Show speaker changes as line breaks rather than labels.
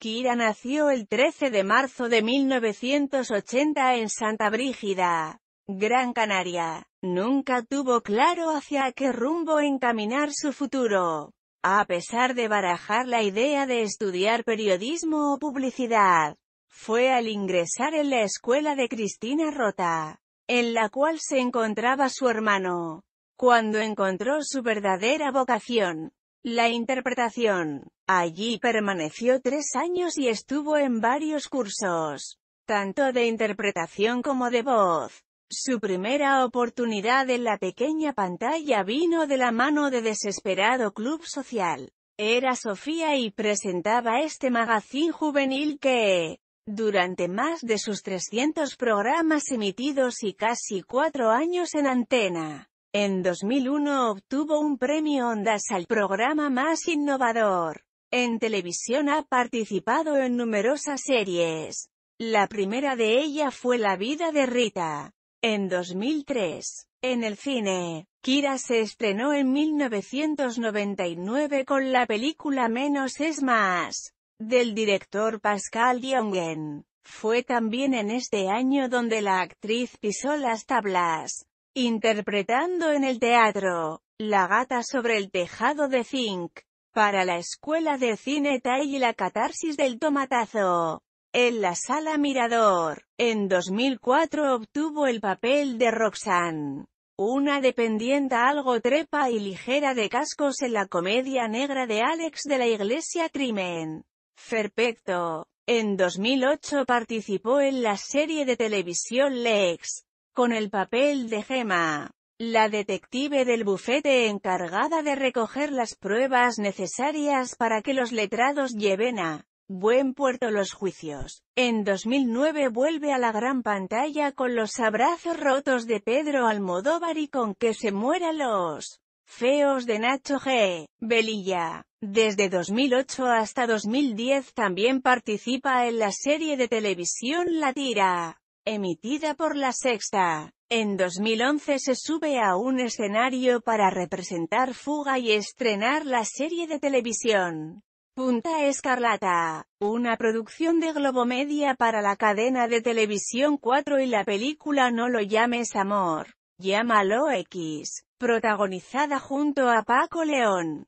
Kira nació el 13 de marzo de 1980 en Santa Brígida, Gran Canaria. Nunca tuvo claro hacia qué rumbo encaminar su futuro. A pesar de barajar la idea de estudiar periodismo o publicidad, fue al ingresar en la escuela de Cristina Rota, en la cual se encontraba su hermano, cuando encontró su verdadera vocación la interpretación. Allí permaneció tres años y estuvo en varios cursos, tanto de interpretación como de voz. Su primera oportunidad en la pequeña pantalla vino de la mano de Desesperado Club Social. Era Sofía y presentaba este magazín juvenil que, durante más de sus 300 programas emitidos y casi cuatro años en antena, en 2001 obtuvo un premio Ondas al programa más innovador. En televisión ha participado en numerosas series. La primera de ellas fue La vida de Rita. En 2003, en el cine, Kira se estrenó en 1999 con la película Menos es más, del director Pascal Diongen. Fue también en este año donde la actriz pisó las tablas interpretando en el teatro La gata sobre el tejado de Zinc, para la Escuela de Cine Tai y la catarsis del tomatazo. En la sala Mirador, en 2004 obtuvo el papel de Roxanne, una dependienta algo trepa y ligera de cascos en la comedia negra de Alex de la Iglesia Crimen. Ferpecto, En 2008 participó en la serie de televisión Lex, con el papel de Gema, la detective del bufete encargada de recoger las pruebas necesarias para que los letrados lleven a buen puerto los juicios. En 2009 vuelve a la gran pantalla con los abrazos rotos de Pedro Almodóvar y con que se muera los feos de Nacho G. Belilla. Desde 2008 hasta 2010 también participa en la serie de televisión La Tira emitida por La Sexta. En 2011 se sube a un escenario para representar Fuga y estrenar la serie de televisión. Punta Escarlata, una producción de Globomedia para la cadena de televisión 4 y la película No lo llames amor, llámalo X, protagonizada junto a Paco León.